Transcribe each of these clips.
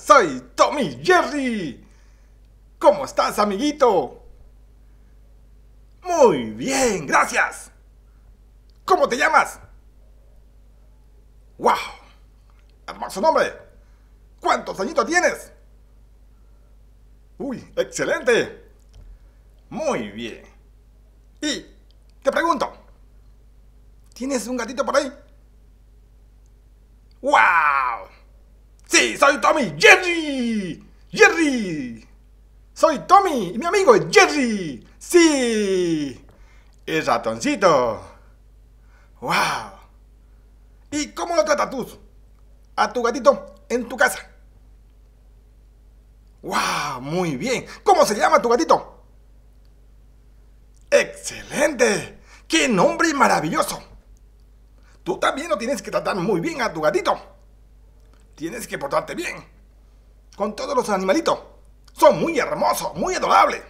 soy Tommy Jerry. ¿Cómo estás, amiguito? Muy bien, gracias. ¿Cómo te llamas? ¡Wow! Hermoso nombre. ¿Cuántos añitos tienes? ¡Uy, excelente! Muy bien. Y te pregunto, ¿tienes un gatito por ahí? ¡Wow! soy Tommy, Jerry. Jerry. Soy Tommy y mi amigo es Jerry. Sí. ¡El ratoncito. ¡Wow! ¿Y cómo lo tratas tú? A tu gatito en tu casa. ¡Wow! Muy bien. ¿Cómo se llama tu gatito? ¡Excelente! ¡Qué nombre maravilloso! Tú también lo tienes que tratar muy bien a tu gatito tienes que portarte bien. Con todos los animalitos. Son muy hermosos, muy adorables.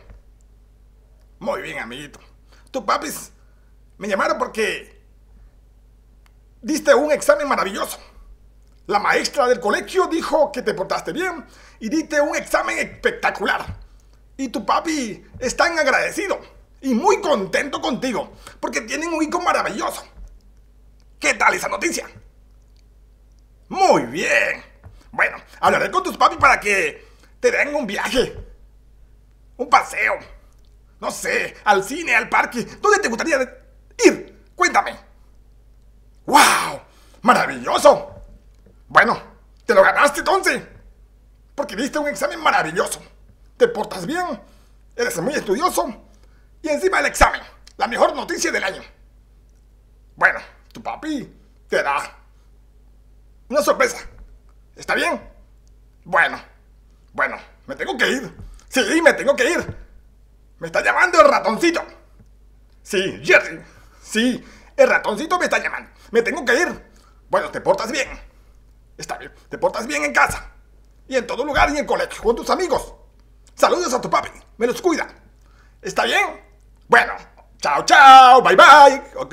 Muy bien, amiguito. Tu papis me llamaron porque diste un examen maravilloso. La maestra del colegio dijo que te portaste bien y diste un examen espectacular. Y tu papi es tan agradecido y muy contento contigo porque tienen un hijo maravilloso. ¿Qué tal esa noticia? Muy bien. Bueno, hablaré con tus papi para que te den un viaje. Un paseo. No sé, al cine, al parque. ¿Dónde te gustaría ir? Cuéntame. ¡Wow! ¡Maravilloso! Bueno, te lo ganaste entonces. Porque diste un examen maravilloso. Te portas bien, eres muy estudioso. Y encima el examen, la mejor noticia del año. Bueno, tu papi te da una sorpresa. ¿Está bien? Bueno, bueno, me tengo que ir. Sí, me tengo que ir. Me está llamando el ratoncito. Sí, Jerry. Sí, el ratoncito me está llamando. Me tengo que ir. Bueno, te portas bien. Está bien. Te portas bien en casa. Y en todo lugar y en colegio. Con tus amigos. Saludos a tu papi. Me los cuida. ¿Está bien? Bueno. Chao, chao. Bye, bye.